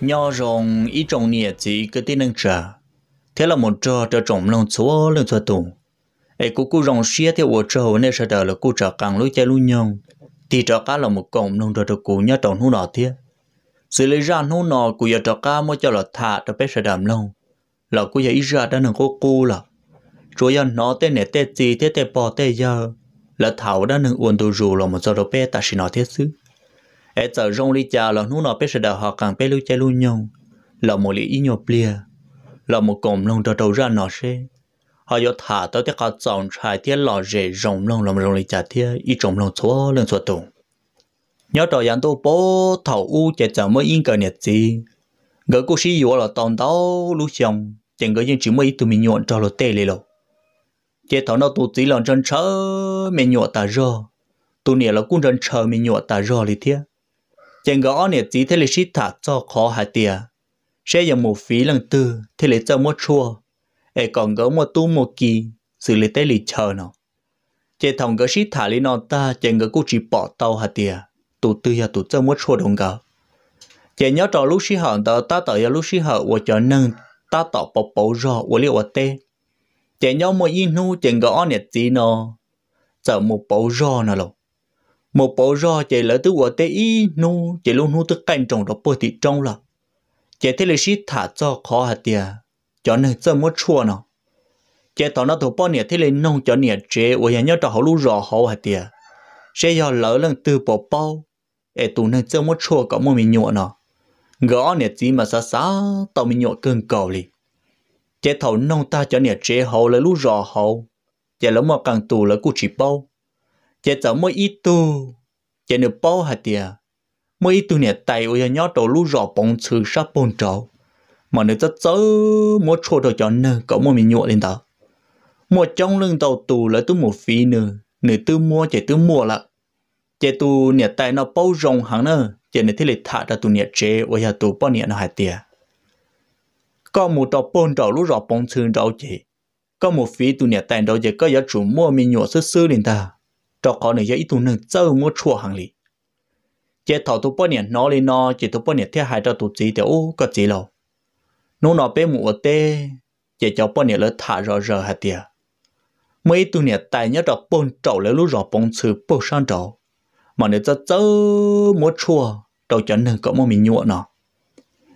nhỏ rồng ít trồng nhiệt chỉ cái tin năng trả thế là một trò trò trồng lòng chúa lòng chúa tù ấy cũng cũng rồng xia theo ổ trâu nên sẽ đời là cũng trở càng lối chơi luôn nhau thì trở cá là một cộng lòng trò trò cũ nhớ trồng hú nọ thế sự lấy ra hú nọ cũng giờ trở cá mới cho là thả trở bé sợ đầm lòng là cũng giờ ít ra đã nâng có cô là rồi giờ nó tên này tên gì thế tên bò tên giờ là thảo đã nâng uốn tù rù là một trò trò bé ta chỉ nói thế xứ ai tờ rong li cha là nu nọ bé sẽ đào họ càng bé lưu chơi lưu nhung là một lý ý nhỏ bia là một cụm lông đầu đầu ra nọ xe họ yo thả tới cái con tròn trái tiết lò rể rong lông làm rong li cha tiết ý trồng lông chúa lên chúa tùng nhớ trò yàn tu bố thầu u chạy chờ mới yên cái nhiệt gì gỡ cô sĩ yếu là tòn tao lú xong chẳng người dân chỉ mới tụi mình nhọn cho là tê lì lộ chế thảo nó tụ tí lòng chân chớ mình nhọn ta rơ tụi nè là cũng chân chớ mình nhọn ta rơ lì thiệt chẳng gõ nè chỉ thế là shit thả cho khó hạ tiề sẽ dùng một phí lần tư thế là cho một chua ai còn gỡ một tu một kỳ xử lý tế lì chờ nó chế thằng gỡ shit thả lý nó ta chẳng gỡ cũng chỉ bỏ tàu hạ tiề tụ tư ya tụ cho một chua đồng gỡ chế nhớ trò lúc sĩ họ ta ta tao ya lúc sĩ họ và cho nâng ta tạo bỏ bỏ rõ và liệu ở tê chế nhớ một yên nu chẳng gõ nè chỉ nó chờ một bỏ rõ nó lộc một bộ rò chạy lỡ tới quả tế y nu chạy luôn nu tới cạnh trồng đó bơ thị trong là chạy thế là xí thả cho khó hạt tiền cho nên cho mất chua nó chạy tao nó thủ bao nhiêu thế là nông cho nhiêu chế của nhà nhớ cho họ lu rò họ hạt tiền sẽ do lỡ lần từ bộ bao để tụ nên cho mất chua có một mình nhọ nó gõ nhiêu gì mà xa xa tao mình nhọ cần cầu đi chạy thầu nông ta cho nhiêu chế họ lỡ lu rò họ chạy lỡ mà càng tù lỡ cụ chỉ bao chế cháu mỗi ít tu chế nửa bao hạt tiệt mỗi ít tu nè tay ôi nhỏ đầu lú rọ bóng chữ sắp bóng cháu mà nửa cháu cháu mỗi chỗ đầu cho nè có mỗi mình nhộn lên tao mua trong lưng tàu tù là tu một phí nữa nửa tư mua chế tư mua là chế tu nè tay nó bao rộng hẳn nữa chế nửa thế lệ thả ra tu nè chế ôi hạt tù bao nè nó hạt tiệt có một trò bông trò lú rọ bóng chữ rọ chế có một phí tu nè tay đó chế có giá chủ mua mình nhộn sơ sơ lên ta cho con này giờ ít tuổi nâng dâu mua chua hàng lì chế thảo tụ bao nhiêu nó lên nó chỉ tụ bao nhiêu thế hai cho tụ gì thì ô có gì đâu nó nó bé mũ ở tê chế cháu bao nhiêu lỡ thả rõ rõ hạt tiệt mấy tuổi nhiệt tài nhớ đọc bông trầu lỡ lúc rõ bông sư bông sang trầu mà nếu cho dâu mua chua đầu chẳng nâng có một mình nhụa nó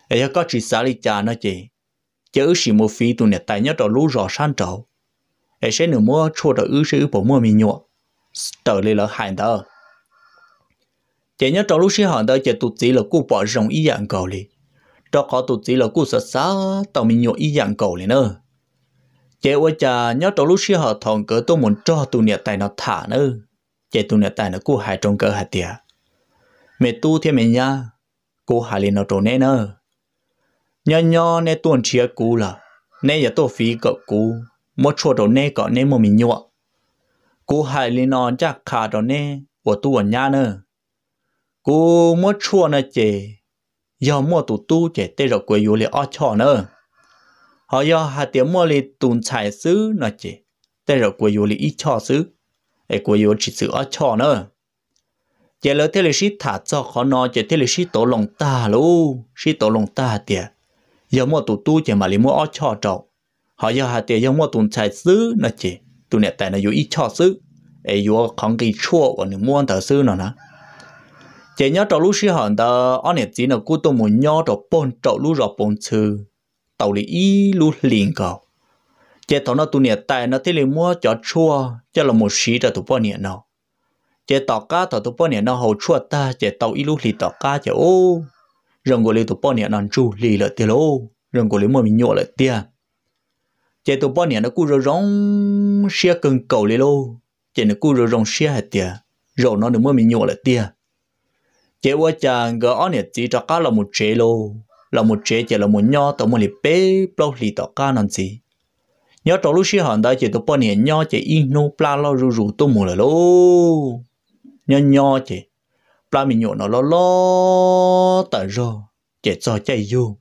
ấy có chỉ xả lý cha nó chị chớ chỉ mua phí tuổi nhiệt tài nhớ đọc lúc rõ sang trầu ấy sẽ nửa mua chua đọc ư sẽ ư bỏ mua mình nhụa trở lại là hàng đó, Chỉ nhớ trong lúc xí hàng đó chỉ tụt chỉ là cú bỏ rồng ý dạng cầu lì. Trong khó tụt chỉ là cú sợ xa tao mình nhộn ý dạng cầu lì nữa. Chỉ ôi chà nhớ trong lúc xí họ thòng cỡ tôi muốn cho tụi nhiệt tài nó thả nữa. Chỉ tụi nhiệt tài nó cú hại trong cỡ hạt tìa. Mẹ tu thì mẹ nha, cú hại lì nó trốn nè nữa. Nhớ nhớ nè tuần chia cú là, nè giờ tôi phí cậu cú một chỗ đầu nè cậu nè mà mình nhọ กูหายลีนอนจากขาตอนนี้ว่าตัวญาเนอกูมัวชั่วนะเจยอมมัวตู่ตู้เจเตรกวยอยู่เลยอ้อช่อเนอหอยอหาเตียมัวเลยตุนชายซื้อนะเจเตรกวยอยู่เลยอีช่อซื้อไอ้กวยอยู่ชิซื้ออ้อช่อเนอเจเลยเทเลชิถาจอขอนอเจเทเลชิโตลงตาลูชิโตลงตาเตียยอมมัวตู่ตู้เจมาเลยมัวอ้อช่อจอกหอยอหาเตียยอมมัวตุนชายซื้อนะเจ tụi nè tại nó dù ít cho sư ai dù không cái chua và nó muốn thở sư nó nè chỉ nhớ trâu lúc xí hòn đó anh ấy chỉ nó cú tôi muốn nhớ trâu bồn trâu lúc rồi bồn sư tàu lý ý lúc liền cầu chỉ thằng nó tụi nè tại nó thấy liền mua cho chua cho là một xí cho tụi bọn nè nó chỉ tàu cá tàu tụi bọn nè nó hầu chua ta chỉ tàu ý lúc lì tàu cá chỉ ô rừng của lì tụi bọn nè nó chu lì lợi tiền lô rừng của lì mua mình nhổ lợi tiền chế tụ bọn nó cứ rồi rong xia cần cầu lê lô chế nó cứ rồi rong xia hết tiệt rồi nó được mới mình nhổ lại tiệt chế qua chàng gỡ anh ấy chỉ cho cá là một chế lô là một chế chế là một nho tổ một liệp bê bao lì tổ cá nằm gì nhớ tổ lúc xia hòn đá chế tụ bọn này nho chế in nô pla lo rù rù tụ mù là lô nho nho chế pla mình nhổ nó lo lo tờ rồi chế cho chạy vô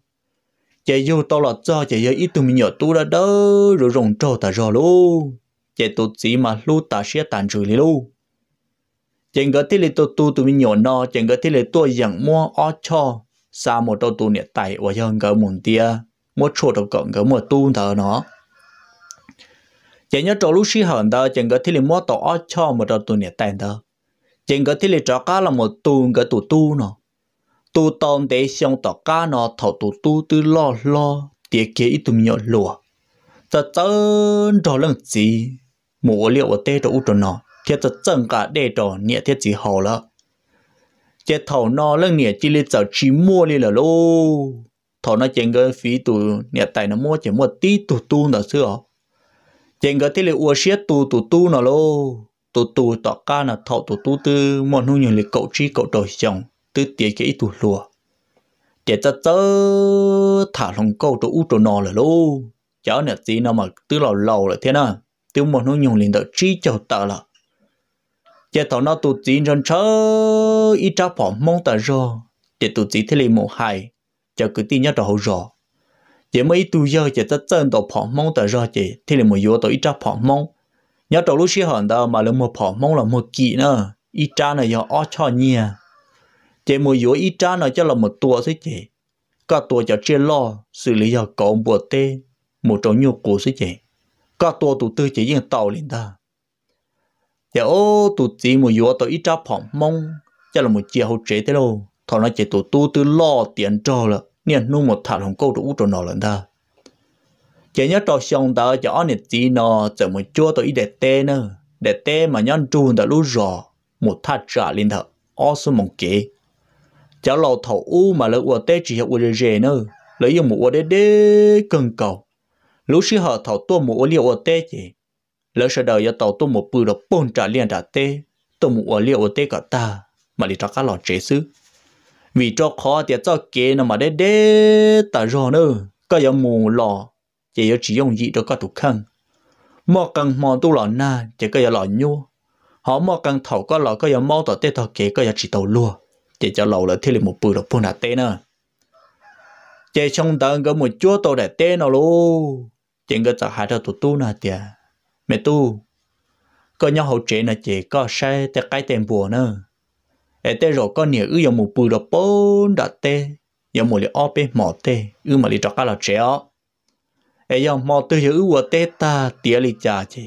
chạy vô tàu là cho chạy yêu ít tụi nhỏ tu đã đỡ rồi rồng trâu ta rồi luôn chạy tụt chỉ mà lu ta sẽ tàn rồi luôn chẳng có thế là tôi tu tụi nhỏ nó chẳng có thế là tôi chẳng mua o cho sao một đầu tu này tại và hơn cả một tia một chỗ đầu cận cả một tu thở nó chẳng nhớ trò lúc xí hận đó chẳng có thế là mua tàu o cho một đầu tu này tàn đó chẳng có thế là trò cá là một tu cả tụ tu nó tu tông để xong tỏ cá nó thầu tu tu tư lo lo tiệt kia ít tụm nhọ lùa ta chân đó lần gì mùa liệu ở tê đủ út nó thiệt ta chân cả để đó nhẹ thiệt gì hầu lơ chế thầu nó lần nhẹ chỉ lấy chợ chỉ mua liền là lô thầu nó chèn cái phí tu nhẹ tài nó mua chỉ mua tí tụ tu nó xưa chèn cái thế là uo xiết tụ tụ tu nó lô tụ tụ tọt ca nó thầu tụ tu tư mua nuôi nhiều lịch cậu chi cậu đổi chồng tư tiệt cái ít lùa để ta tớ thả lòng câu cho út cho nó là lô cháu nè gì nào mà tư lò lầu là thế nào tư một nó nhung liền đợi trí cho ta là để tao nó tụt gì rồi chớ ít trao bỏ mong ta rồi để tụt gì thế liền một hai chờ cứ tin nhớ đầu rồi giờ mấy tu giờ để ta chân tao bỏ mong ta rồi chị thế liền một vô tao ít trao bỏ mong nhớ đầu lúc xí hòn tao mà lên một bỏ mong là một kỹ nữa ít trao này giờ ó cho nhia chế mua yếu ít trái nó cho là một tua thế chị, cả tua cho chia lo xử lý giờ có bùa tê một trong nhiều cổ thế chị, cả tua tụ tư chỉ riêng tàu liền ta giờ dạ ô tụ chỉ mua yếu tàu ít trái phỏng mong cho là một chia hậu chế thế đâu thọ nó chế tụ tu tư lo tiền cho là nên nu một thằng lòng câu được út cho nó lần ta chế nhớ trò xong ta cho anh chỉ nó chờ một chua tàu ít để tê nữa để tê mà nhân trùn đã lú rò một thắt trả liền thật ô số mong kế cháu lầu thầu u mà lỡ ua tê chỉ hiệu ua rề rề nữa lỡ dùng một ua đê đê cần cầu lũ sư họ thầu tua một ua liệu ua tê chỉ lỡ sợ đời yêu tàu tua một bự độc bồn trả liền trả tê tua một ua liệu ua tê cả ta mà lì cho cá lọt chế sư vì cho khó thì cho kế nó mà đê đê ta rò nữa có yêu mù lò chỉ yêu chỉ dùng gì cho có thủ khăn mò cần mò tu lọ na chỉ có yêu lọ nhua họ mò cần thầu có lọ có yêu mò tỏ tê thọ kế có yêu chỉ tàu lùa chỉ cho lâu là thiết lập một bữa được phun hạt tê nữa à. chỉ trong tầng có một chúa tôi để tê nào luôn chỉ có tạo hạt cho tụi tu nè tiệt mẹ tu có nhau hậu chế nè chỉ có sai tê cái tiền bùa nữa để tê rồi có nhiều ư dòng một bữa được phun hạt tê dòng một lít óp mỏ tê ư mà lít cho cá là chế ó ấy dùng mỏ tư ư của tê ta tiê lít chả chứ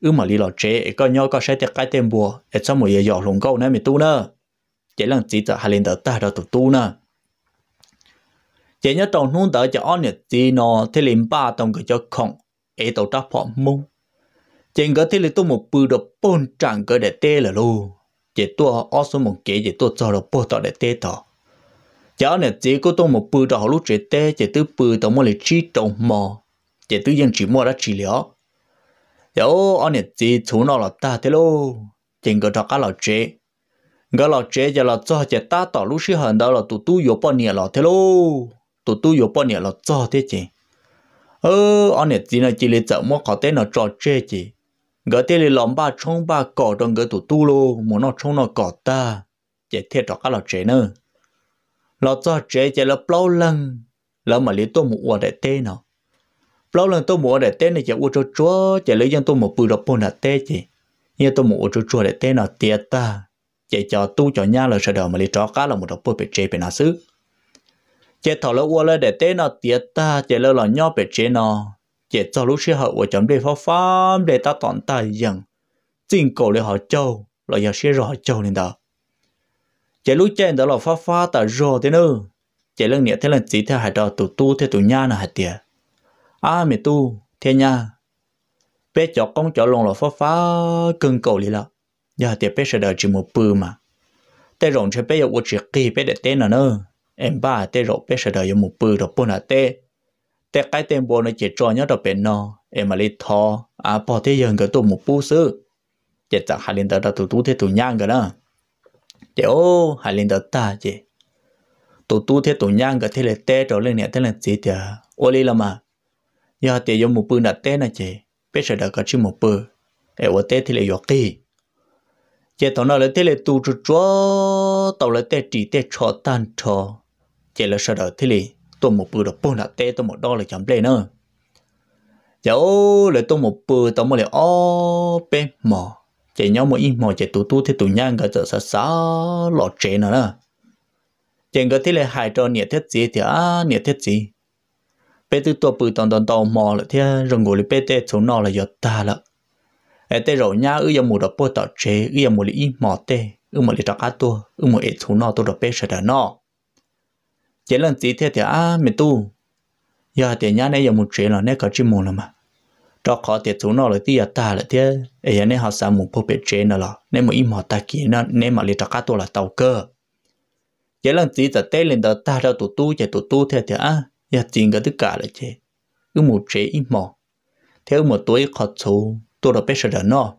ư mà lít là chế có nhau có sai tê cái tiền bùa để cho một giờ dọ lùng câu nè mẹ tu nữa chỉ là chỉ cho hai lần đỡ ta đã tụt tu na chỉ nhớ trong nuôn đỡ cho anh nhật chỉ nó thế liền ba trong cái cho không ấy tàu tráp họ mu chỉ có thế là tu một bự độ bốn trạng cái để tê là luôn chỉ tôi ở số một kế chỉ tôi cho đồ bốn tàu để tê tàu chả nè chỉ có tu một bự đồ lúc chỉ tê chỉ tu bự tàu một lịch chỉ trong mò chỉ tu dân chỉ mò đã chỉ liệu yếu anh nhật chỉ chú nó là ta thế luôn chỉ có cho cả là chế gã lọ chế giờ lọ cho chế ta tỏ lúc xí hận đó là tụ tu yếu bao nhiêu lọ thế lô tụ tu yếu bao nhiêu lọ cho thế chị ơ anh này chỉ là chỉ là chợ mua có tên là trò chế chị gã tên là lòng ba trông ba cỏ trong gã tụ tu lô muốn nó trông nó cỏ ta chế thiệt trò cá lọ chế nữa lọ cho chế chế là bao lần là mà lấy tôi một quả để tên nó bao lần tôi một để tên này chỉ uống cho chúa chế lấy dân tôi một bữa đó bùn để tên chứ, nhưng tôi một uống cho chúa để tên nó tiệt ta chạy cho tu cho nhà là sợ đầu mà lý trọ cá là một đọc bôi bể chế bể nó xứ chế thọ lỡ qua lỡ để tế nó tiệt ta chế lỡ là nhau bể chế nó chế cho lúc xưa hậu của chấm đề pháp pháp để ta tọn ta dần xin cầu để họ châu là giờ xưa rồi châu lên đó chế lúc chế đó là pháp pháp ta rồi thế nữa chế lần nhẹ thế lần chỉ theo hạt đó tụ tu theo tụ nhà là hạt tiệt à mẹ tu thế nha bé chó con chó lồng là pháp pháp cưng cầu lý là giờ thì bây giờ chỉ một bự mà tê rồng chỉ bây giờ uất chỉ kỳ bé để tê nữa nữa em ba tê rộng bây giờ đợi một bự rồi bữa nào tê tê cái tên bố nó chỉ cho nhớ đó bé nó em lấy thò à bỏ thế giờ cái tụ một bự sư chỉ chắc hai linh tờ là tụ tụ thế tụ nhang cái đó để ô hai linh tờ ta chứ tụ tụ thế tụ nhang cái thế là tê rồi lên nhà thế là gì thì ô lì là mà giờ thì giờ một bự là tê này chứ bây giờ đợi cái chỉ một bự em ở tê thì là yêu kỳ chế tàu nào là thế là tu trụ chúa tàu là thế chỉ thế cho tan cho chế là sợ đó thế là tôi một bữa đó bốn là thế tôi một đó là chậm lên nữa cháu là tôi một bữa tao một là ô bé mò chế nhau một im mò chế tu tu thế tu nhang cả giờ sa sa lọt chế nữa nữa chế cái thế là hai trò nhiệt thiết gì thì à nhiệt thiết gì bé từ tôi bữa tao tao tao mò là thế rồi ngồi là bê thế chỗ nào là giọt ta là ai tê rồi nhá ư giờ mù đó bôi tọt chế ư giờ mù lì im mò tê ư mù lì trọc cá tua ư mù ít thú nọ tôi đập bé sợ đó nọ chế lần tí thế thì à mình tu giờ thì nhá này giờ mù chế là này có chim mù là mà đó khó thì thú nọ là tí ta là thế ai giờ này họ sao mù bôi bé chế nữa là nên mù im mò ta kia nó nên mà lì trọc cá tua là tàu cơ chế lần tí giờ tê lên đó ta đâu tụ tu chạy tụ tu thế thì à giờ tiền cái thứ cả là chế ư mù chế im mò, theo một tuổi khó chú tôi đã biết sợ đó nó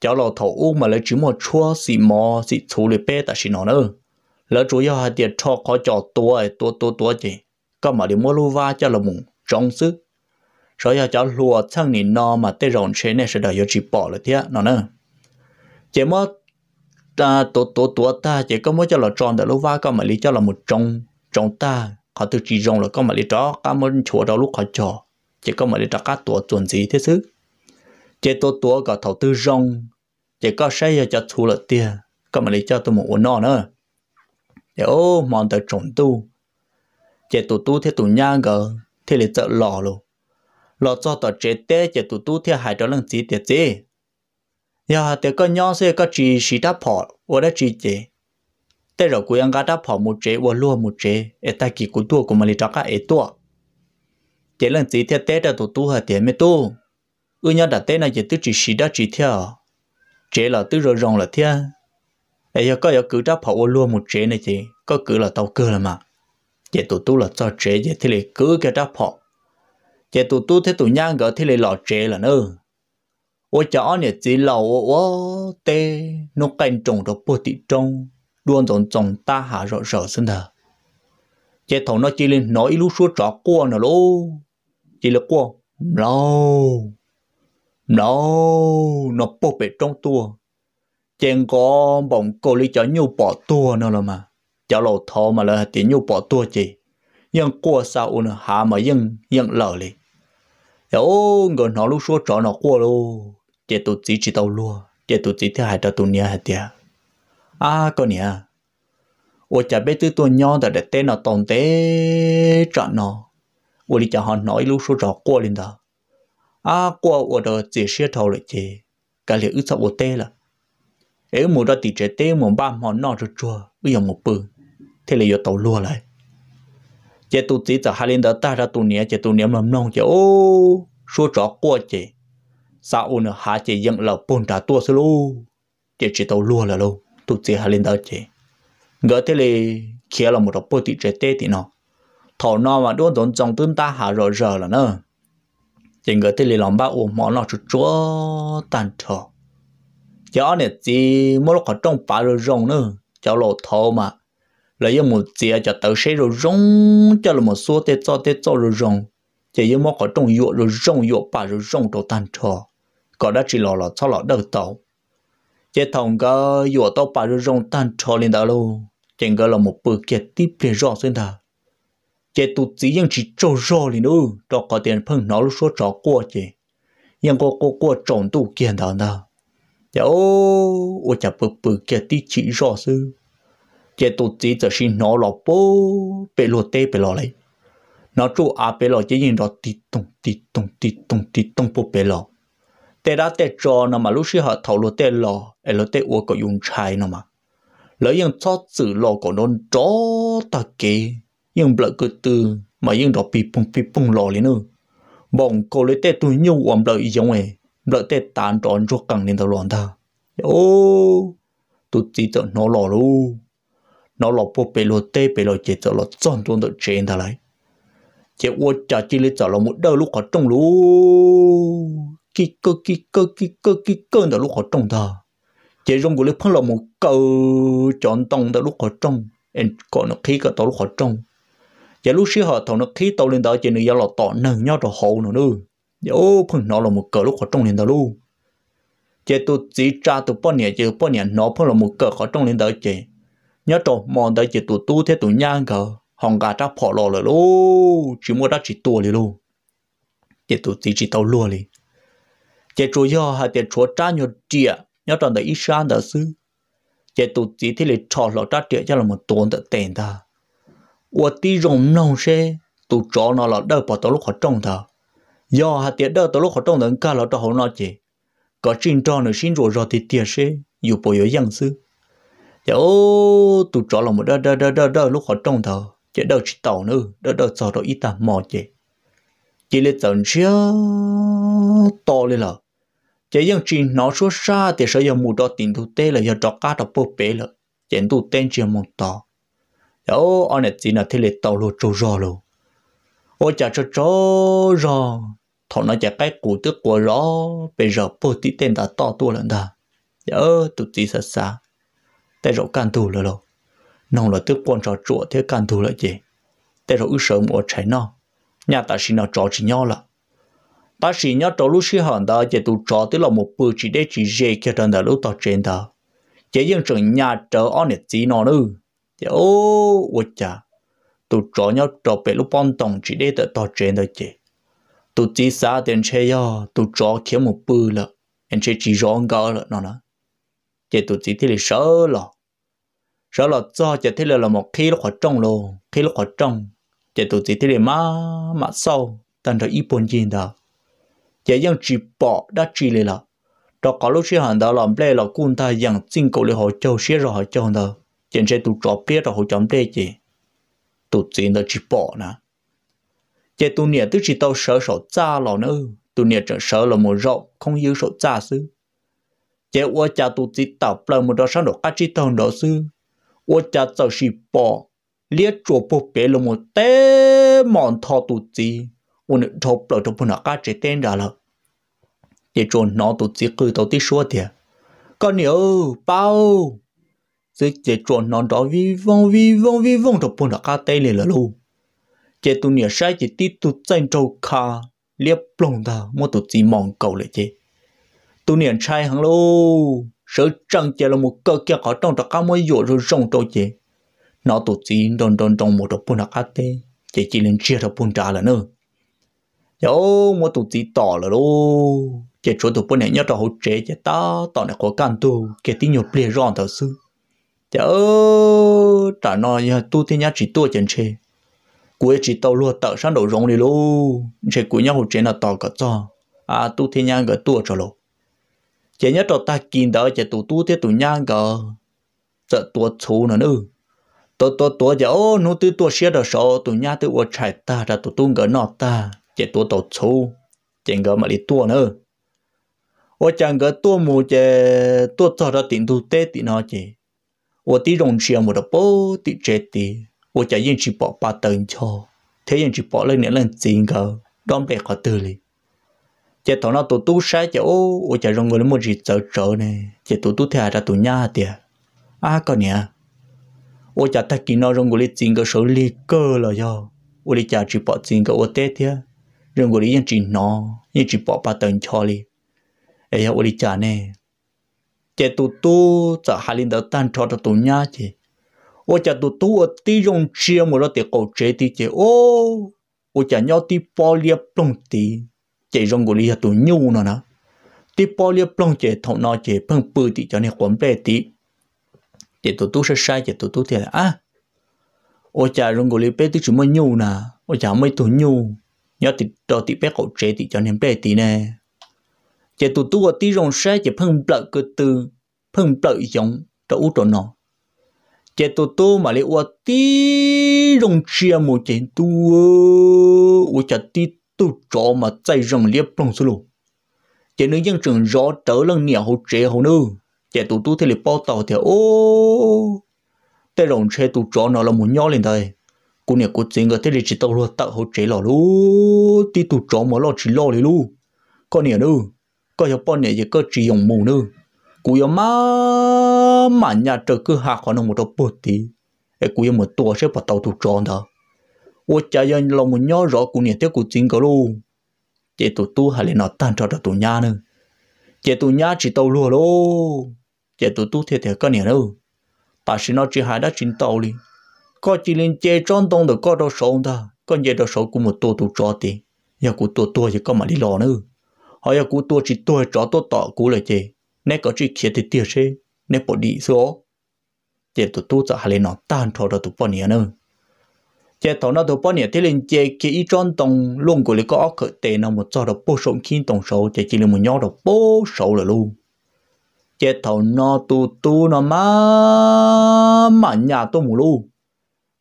cháu lò thầu u mà lấy chữ một chua xì mò xì chú lì bé ta xì nó nữa lấy chú yêu hai tiền cho có cho tuổi tuổi tuổi tuổi gì có mà đi mua lu va cho là mùng trong sức rồi giờ cháu lúa thằng nỉ nó mà tới rồng chế này sẽ đợi yêu chỉ bỏ lại thế nó nữa chỉ mất ta tuổi tuổi tuổi ta chỉ có mỗi cho là tròn để lu va có mà lý cho là một trong trong ta họ tự chỉ rong là có mà lý cho cả muốn chỗ đó lúc họ cho chỉ có mà lý cho cả tuổi tuổi gì thế sức chế tổ tổ có thầu tư rong chế có xây cho thu lợi tiền có mà lấy cho tôi một uống nọ nữa chế ô mòn tới trốn tu chế tổ tu thế tụ nhang gờ thế lấy chợ lò luôn lò cho tờ chế tế chế tổ tu thế hai đó lần gì tiệt gì giờ thì có nhau sẽ có chỉ chỉ đáp phò, ở đó chỉ chế tế rồi cuối anh cả đáp phò một chế ở luôn một chế ở ta kỳ của tua của mà lấy cho cả ở tua chế lần gì thế tế là tổ tu hay tiền mới tu ư nhau đã tên này giờ tứ chỉ xí đã chỉ theo chế là tứ rồi rong là theo ấy giờ có giờ cứ đáp luôn một chế này chị có cứ là tàu cơ là mà chế tụ tu là cho chế giờ thì lại cứ cái đáp đã 跑 chế tụ tu thế tụ nhang gỡ thì lại lọ chế là nữa ô chó này chỉ lầu ô tê nó canh trồng được bồ tị trông luôn trồng trồng ta hạ rõ rõ xin thờ chế thầu nó chỉ lên nói lúc suốt rõ qua nào lô chỉ là qua lâu nó nó bộ bể trong tua chẳng có bọn cô lý cho nhu bỏ tua nó là mà cho lầu thọ mà là tiếng nhu bỏ tua chị nhưng qua sao ôn hà mà nhưng nhưng lờ li dạ ô người nó lúc số trọ nó qua luôn chị tụt chỉ chỉ tàu luôn chị tụt chỉ thứ hai cho tụi nhà tiệt à con nhà ô chả biết từ tụi nho đã để tên nó tồn tế trọ nó ô lý cho họ nói lúc số trọ qua lên đó à qua ở 啊，过我的这些头了去，该了一早我得了。哎，我到地这得我爸妈闹着做，我要我笨，thế là tôi lùa lại. Chị tôi chỉ cho hai lên đó ta ra tu nia, chị tu nia mầm non chị ô, số chó qua chị. sau nữa hạ chị dựng là bồn trả tua xí lô. Chị chỉ tàu lùa là lô, tu chỉ hai lên đó chị. Ngỡ thế là khi là một đọc bố tị trẻ tê thì nó. thầu nọ mà đốt dồn dòng tương ta hạ rồi giờ là nữa chỉ người thì lòng bao ôm mỏ nó chút chúa tàn trò cháu này chỉ mỗi lúc ở trong phải rồi rong nữa cháu lộ thô mà lấy một một chia cho tàu xe rồi rong cho là một số tê cho tê cho rồi rong chỉ như mỗi ở trong ruộng rồi rong ruộng phải rồi rong đồ tàn trò có đã chỉ lò lò cho lò đầu tàu chế thằng cái ruộng tàu phải rồi rong tàn trò lên đó luôn chỉ người là một bữa kia tiếp liền rõ xuyên thà chế tụ chỉ những chỉ trâu rò lên ư cho có tiền phân nó lúc số trò qua chế nhưng có có qua trộn tụ kiện đó nào giờ ô ô chả bự bự kia tí chỉ rò sư chế tụ chỉ giờ xin nó lọ bố bể lụa tê bể lọ lấy nó chú à bể lọ chế nhìn đó tí tung tí tung tí tung tí tung bố bể lọ tê đã tê trò nó mà lúc xưa họ thầu lụa tê lọ ấy lụa tê ô có dùng chai nó mà lấy những cho chữ lọ của nó chó ta kì nhưng bợ cứ từ mà nhưng đọc bị bùng bị bùng lò lên nữa bọn cô lấy tê tôi nhiều ôm bợ giống ấy bợ tết tàn tròn ruột cẳng lên tàu loạn ta ô tôi chỉ tự nó lò luôn nó lò bộ bể lò tê bể lò chế tự lò tròn tròn tự chế ta lại chế ô chả chỉ lấy tự lò một đời lúc họ trong luôn kí cơ kí cơ kí cơ kí cơ đó lúc họ trong ta chế rong của lấy phân lò một câu, chọn tông đó lúc họ trong em còn nó khí cả tàu lúc họ trong giờ lúc xưa họ thằng nó khí tàu lên tới chỉ nên giờ lọ tỏ nâng nhau cho hậu nữa nữa giờ ô phun nó là một cờ lúc họ trong lên tới luôn giờ tôi chỉ tra tôi bao nhiêu giờ bao nhiêu nó phun là một cờ họ trong lên tới chứ nhớ trò mòn đó chỉ tôi tu thế tôi nhang cờ hòng gà tra phỏ lò rồi luôn chỉ mua đã chỉ tua đi luôn giờ tôi chỉ chỉ tàu luôn đi giờ chủ yếu là giờ chúa tra nhiều địa nhớ trò đó ít sáng đó xứ giờ tôi chỉ thấy là trò lọ tra địa cho là một tuần tận tiền ta 我的容弄些，都找那了，那把到路口种的，要还点到到路口种的，干了到好那些，搞紧张的心着热的点些，又不有样子。有都找了么？到到到到到路口种的，这到去到呢，到到找到一大毛的，这里整些到了了。这样子拿出啥的时候要摸到顶头带了，要找嘎到不白了，顶头带着摸到。đó anh ấy chỉ là thế lệ tàu lô trâu rò lô ô chả cho trâu rò thọ nó chả cái củ tức của rõ bây giờ bố tí tên đã to tua lần đã nhớ tụt tí sạch xa tay rõ can thủ lô lô nông là tức quan trò chùa thế can thủ lại gì tay rõ ư sợ mùa chảy nó nhà ta xin nó trò chỉ nhau là ta chỉ nhớ trò lúc xí hòn đó chỉ tụt trò tức là một bữa chỉ để chỉ dễ kia trần đã lúc tao trên đó chỉ riêng trường nhà trở anh ấy chỉ nó nữa giờ ô ủa cha, tụ trọ nhau trọ bể lúc bom tòng chỉ để tự tỏ chuyện thôi chị tụ chỉ xa tiền chơi yo tụ trọ kiếm một bự lợ em chơi chỉ rõ ngỡ lợ nó nó chị tụ chỉ thì là sợ lọ sợ lọ cho chị thì là là một khi nó hoạt trong lô khi nó hoạt trong chị tụ chỉ thì là má má sau tận thời ít bốn gì đó chị vẫn chỉ bỏ đã chỉ là đó có lúc chơi hàng đó làm lệ là cũng ta vẫn chính cổ để họ chơi sẽ rồi họ chơi đó chẳng sẽ tụ trọ biết rồi hồi chấm đây chứ tụ chuyện đó chỉ bỏ nè chứ tu nè tức chỉ tao sợ sợ cha lò nữa tụ nè chẳng sợ là một rộng không yêu sợ cha sư chứ ô cha tụ chỉ tạo là một đó sáng đó cắt chỉ tao đó sư ô cha tao chỉ bỏ liếc chỗ bộ bé là một té mòn thọ tụ chỉ ô nè thọ là thọ bộ nó cá chỉ tên ra là chứ chỗ nó tụ chỉ cứ tao tí số thiệt con nhiều bao sẽ chế trộn nó đó vi vong vi vong vi vong trong bụng đặc cá tê liền là luôn chế tu nhớ sai chế tít tụ chân trâu cá liệp plong ta mua tụ chỉ mong cầu lại chế tu nhớ sai hàng lô sở chẳng chế là một cơ kia khó trong đó cá mới dội rồi rong trâu chế nó tụ chỉ đồn đồn đòn một trong bụng đặc cá tê chế chỉ lên chia trong bụng trả là nữa yo mua tụ chỉ tỏ là luôn chế chỗ tụ bụng này nhớ trong hậu chế chế ta tỏ này khó can tụ chế tí nhột liền rong thở xưa chớ trả nó tu thiên nhá chỉ tua chân chê cuối chỉ tàu luôn tàu sang đầu rong đi luôn chê cuối nhau hồ chê là tàu cả cho à tu thiên nhá cả tua cho lộ chê nhá trò ta kín đó chê tu tu thiên tu nhá cả chợ tua chú nữa nữa tổ tổ tổ chớ ô nô tư tổ xe đó số tụ nhà tư ô chạy ta ra tụ tung gỡ nọ ta chạy tổ tàu chú chạy gỡ mà đi tổ nữa ô chẳng gỡ tổ mù chạy tổ cho ra tiền thu tết thì nó chạy 我的容器我的包的这的，我家人去包把灯敲，他人去包了你人真个，当白个得哩。这头那都都晒着哦，我家人我的么子走走呢，这都都天还都伢的，啊个呢，我家他见到人我的真个手里割了哟，我的家去包真个我得的，人我的人真孬，人去包把灯敲哩，哎呀我的家呢。chế tu tu chả hai linh đỡ tan cho cho tu nhá chế ô chả tu tu ở tí dùng chiêm một loại tiệt cầu chế tí chế ô ô chả nhau tí bao liệp plong tí chế dùng của lý là tu nhu nó nè tí bao liệp plong chế thằng nó chế phăng bự tí cho nên quan bè tí chế tu tu sẽ sai chế tu tu thì ah. à ô chả dùng của lý bê tí chỉ mới nhu nè ô chả mới tu nhu nhau tí đo tí bê cầu chế tí cho nên bè tí nè chỉ tụt tu ở tí rong xe chỉ phân bợ cái từ phân bợ giống cho u cho nó chỉ tụ tu mà lấy ở tí rong chia một chỉ tu u chả tí tu cho mà chạy rong liếp rong luôn chỉ nữ dân trường rõ trở lần nhiều hậu trẻ hậu nữ chỉ tụt tu thì lấy bao tàu thì ô tê rong xe tu cho nó là một nhỏ lên đây cô nè cô chính người thế thì chỉ tao luôn tạo hậu trẻ lò lú tí tụt cho mà lo chỉ lo lấy lú con nè đâu có hiểu bọn này có chỉ dùng mù nữa cú yếu má mà nhà trời cứ hạ khỏi nó một đầu bột tí ấy cú yếu một tua sẽ bắt đầu tụ tròn đó ô cha dân lòng một nhỏ rõ cú này tiếp cú chính cả luôn chế tụ tu hay là nó tan cho tụ nhà nữa chế tụ nhà chỉ tàu lùa lô chế tụ tu thế thế cái này đâu bà sĩ nó chỉ hai đã chính tàu đi có chỉ lên chế tròn tông được có đâu sống đó, con chế đâu sống cú một tua tụ tròn tí nhà cú tua tua chỉ có mà đi lò nữa họ yêu cú tua chỉ tua chó tua tỏ cú lời chê nè có chỉ kia thì tiếc chê nè bỏ đi số chê tụ tu cho hà lên nó tan thọ ra tụ bỏ nhỉ nữa chê thọ nó tụ bỏ nhỉ thế lên chê kia ít tròn tông luôn của lấy có óc cỡ tệ nó một cho được bổ sung khi tông số chê chỉ là một nhau được bổ số là luôn chê thọ nó tụt tu nó mà mà nhà tôi mù luôn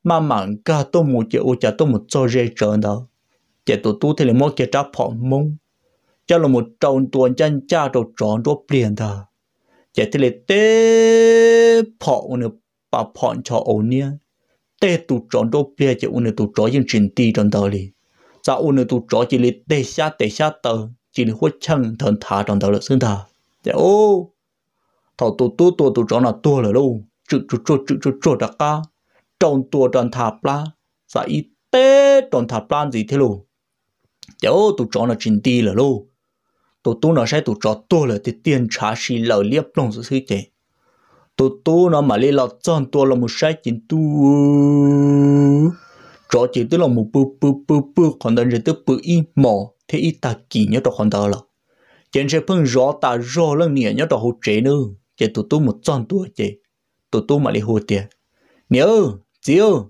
mà mảng cả tôi mù chê ô chả tôi một cho dễ trơn đó chê tụt tu thế lên mỗi kia trả phỏng mông cho là một trong tuần chân cha trò tròn trò biển thà chỉ thế là tê phọ nữa bà phọn cho ổn nha tê tụ tròn trò biển chỉ ổn tụ trò những chuyện tì tròn tờ li sao ổn tụ trò chỉ là tê xa tê xa tờ chỉ là hốt chân thần thả tròn tờ là xương ta, để dạ ô thầu tụ tụ tụ tụ tròn là tua là đâu trụ trụ trụ trụ trụ trụ đặc ca tròn tua tròn thà pla sao dạ y tê tròn thà pla gì thế luôn dạ chỗ tụ tròn là chuyện tì là luôn tổ tụ nó sẽ tổ trò tu là thì tiền trả xí lỡ liếp lòng sự thế tổ tụ nó mà lấy lọ chọn tu là một sai chính tu trò chỉ tức là một bự bự bự bự còn đó là tức bự y mỏ thế y ta kỳ nhớ đó còn đó là trên sẽ phân rõ ta rõ lần nè nhớ đó hỗ chế nữa chỉ tổ tụ một chọn tu chỉ tổ tụ mà lấy hỗ tiền nhớ chiếu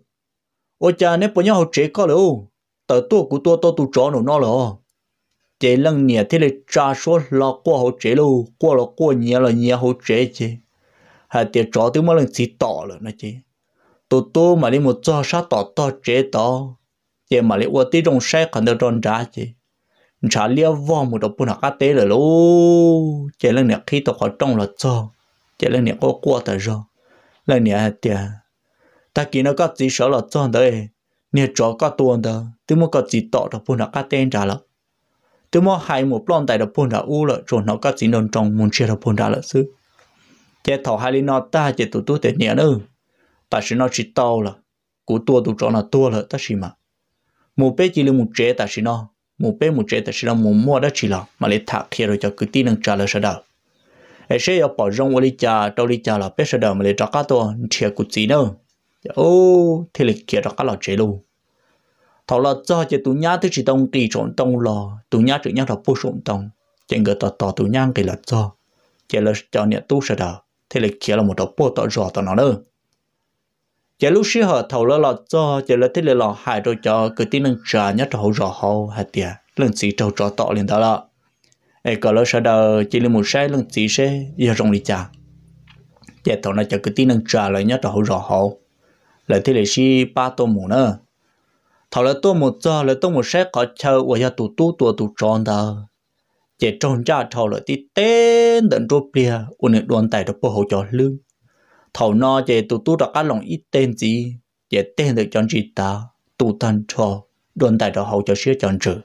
ôi cha nếu bây giờ hỗ chế có rồi tờ tụ của tôi tôi tu trò nó nó rồi chế lần nhẹ thế là cha số lo qua hậu chế lâu qua lo qua nhẹ là nhẹ hậu chế chứ hà tiệt chó thứ mà lần chỉ tỏ là nó chứ tổ tổ mà đi một cho sát tỏ tỏ chế tỏ chế mà đi qua tí trong xe còn được tròn ra chứ trả lia vò một đập bún hạt tế là lô chế lần nhẹ khi tỏ khỏi trong là cho chế lần nhẹ qua qua tờ rồi lần nhẹ tiệt ta kia nó có chỉ sợ là cho đấy nhẹ chó có tuôn đó thứ mà có chỉ tỏ đập bún hạt cá trả là tôi mua hai một plon tại đập phun đã u lợ rồi nó cắt dính đòn trong muốn chia đập phun đã lợ xứ chế thảo hai linh nó ta chế tụ tụ tiền nhẹ nữa ta sẽ nó chỉ tàu là cú tua tụ chọn là tua lợ ta chỉ mà một bé chỉ là một chế ta chỉ nó một bé một chế ta chỉ nó một mua đó chỉ là mà lấy thạc kia rồi cho cứ tin năng trả lời sao đâu ấy sẽ ở bỏ rong ở đi cha đâu đi cha là bé sao đâu mà lấy trả cá tua chia cú gì nữa ô thế là kia trả cá là chế luôn thọ là cho chỉ tụ nhá thứ gì đông kỳ trộn đông lò tụ nhá chữ nhá là bù trộn đông chỉ người tỏ tỏ tụ nhá kỳ là cho chỉ là cho nhận tu sửa đạo thế là kia là một đầu bù tỏ rõ tỏ nó nữa chỉ lúc xưa họ thầu là là cho chỉ là thế là là hại rồi cho cái tin năng trả nhá thầu rõ hậu hạt tiền lần chỉ trâu rõ tỏ liền đó là ai có lỡ sửa đạo chỉ là một sai lần chỉ sẽ giờ rộng đi chả chỉ thầu là cho cái tin năng trả lại nhá thầu rõ hậu là thế là xí ba tô mù nữa thảo là tôi một giờ là tôi một sẽ có chờ và giờ tụ tụ tụ tụ tròn đó chỉ tròn ra thảo là tí tên đợn rô bia ôn được đoàn tài được bộ hộ cho lương thảo nó chỉ tụ tụ đó các lòng ít tên gì chỉ tên được chọn gì ta tụ thân cho đoàn tài đó hộ trợ sửa chọn chữ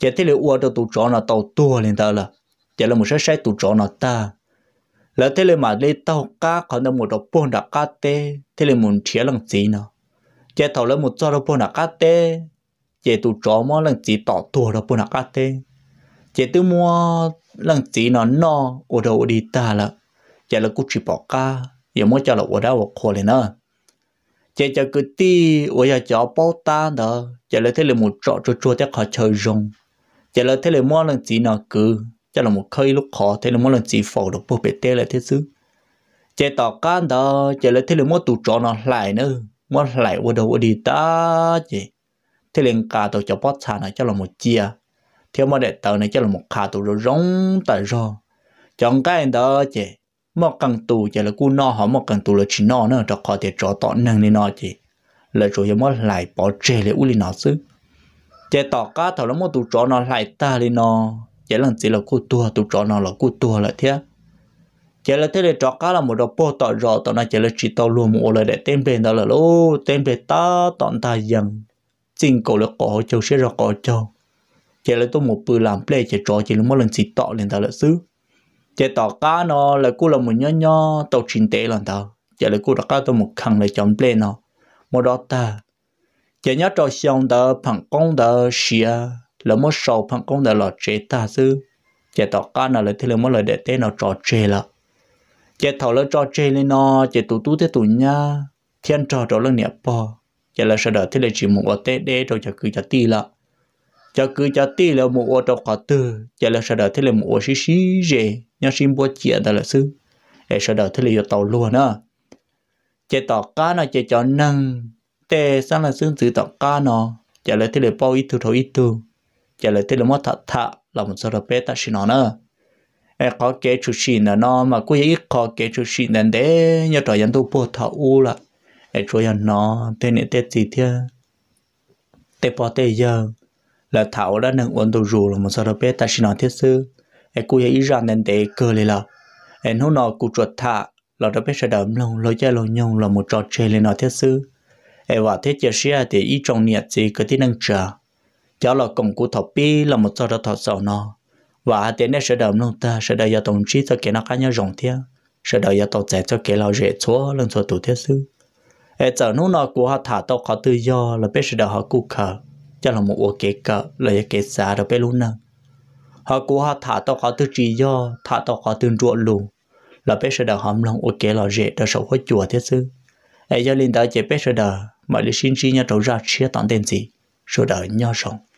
chỉ thế là uo được tụ tròn là tàu tua lên đó là chỉ là một sẽ sẽ tụ tròn là ta là thế là mà lấy tàu cá còn đâu một đọc buôn đặc cá tê thế là muốn chia lòng gì nào chế thầu lên một cho đâu bùn nạc tê chế tụ chó mò lần chỉ tỏ tua đâu bùn nạc tê chế tư mua lần chỉ nó no ở đâu đi ta là chế là cũng chỉ bỏ ca giờ mua cho là ở đâu ở lên nữa chế cho cứ tì ở giờ cho bao ta đó chế là thế là một trọ cho chua chắc họ chơi rong chế là thế là mua lần chỉ nó cứ chế là một khơi lúc khó thế là mua lần chỉ phổ được bộ bê tê là thế chứ chế tỏ can đó chế là thế là mua tụ trọ nó lại nữa lại đầu đi ta thế liền cả tàu cho bớt xa này cho là một chia, theo mà để tàu này cho là một cả tàu rồi rong tại rồi, chọn cái đó chứ, một cần tù chỉ là cú no họ một cần tù là chỉ no nữa, cho khỏi thiệt cho tọ năng nên nó chứ, là chủ giờ mà lại bỏ chơi lại uli nó xứ, chế tọ cá tàu nó một tù cho nó lại ta lên nó, chế lần chỉ là cú tua tù cho nó là cú tua lại thế chỉ là thế để cho cá là một đồ bò tọt rõ tọt nó chỉ là chỉ tàu luôn một lời để tên bền đó là lô tên bền ta tọt ta dần xin cổ là cổ châu sẽ ra cổ châu chỉ là tôi một bữa làm ple chỉ trò chỉ là một lần chỉ tọt lên ta là xứ chỉ tọt cá nó là cô là một nhỏ nhỏ tàu trình tế lần tàu chỉ là cô đã cá tôi một khăn để chọn ple nó một đó ta chỉ nhớ trò xong đó phẳng công đó xia là một sầu phẳng công đó là chế ta xứ chỉ tọt cá nó là thế là một lời để tên nó trò chơi là chế thầu lỡ cho chơi lên nó chế tụ tú thế tụ nha thiên trò trò lên nẹp bò chế là sợ đỡ thế là chỉ một ở tết đế rồi chả cứ chả ti lạ chả cứ chả ti là một ở trong cả tư chế là sợ đỡ thế là một ở xí xí rề nhá xin bố chia đó là sư để sợ đỡ thế là yêu tàu luôn á chế tỏ cá nó chế cho nâng tê sang là xương sự tỏ cá nó chế là thế là bao ít thứ thôi ít thứ chế là thế là mất thật thà là một số đỡ bé ta xin nó nữa có kế chủ sĩ là nó mà cô ấy có kế chủ sĩ là để nhớ trò dân tu bồ thọ u là để cho dân nó thế này thế gì thế thế bỏ thế giờ là thảo đã nâng ổn tu rù là một số đó biết ta xin nói thiết sư để cô ấy ra nên để cơ lên là em hôm nó cô chuột thả là đã biết sẽ đậm lòng lo chơi lo nhung là một trò chơi lên nói thiết sư em và thế chơi xưa thì ý trong nhiệt gì cái tiếng năng chờ cháu là cùng cô thọ pi là một số đó thọ sầu nó và tiền này sẽ đầm nông ta sẽ đợi tổng chí cho cái nó cá nhau rộng thế sẽ đợi tổ trẻ cho cái lao rễ chúa lần cho tụ thiết sư ai giờ nô nó của họ thả tao họ tự do là biết sẽ đợi họ cụ khờ cho là một ô kế cờ là kế xa được biết luôn nè họ của họ thả tao họ tự chỉ do thả tao họ tự ruột lù là biết sẽ đợi họ lòng ô kế lao rễ đợi sống khó chùa thiết sư ai giờ linh đạo chỉ biết sẽ đợi mọi đi sinh xin nhau đầu ra chia tán tên gì sẽ đợi nhau sống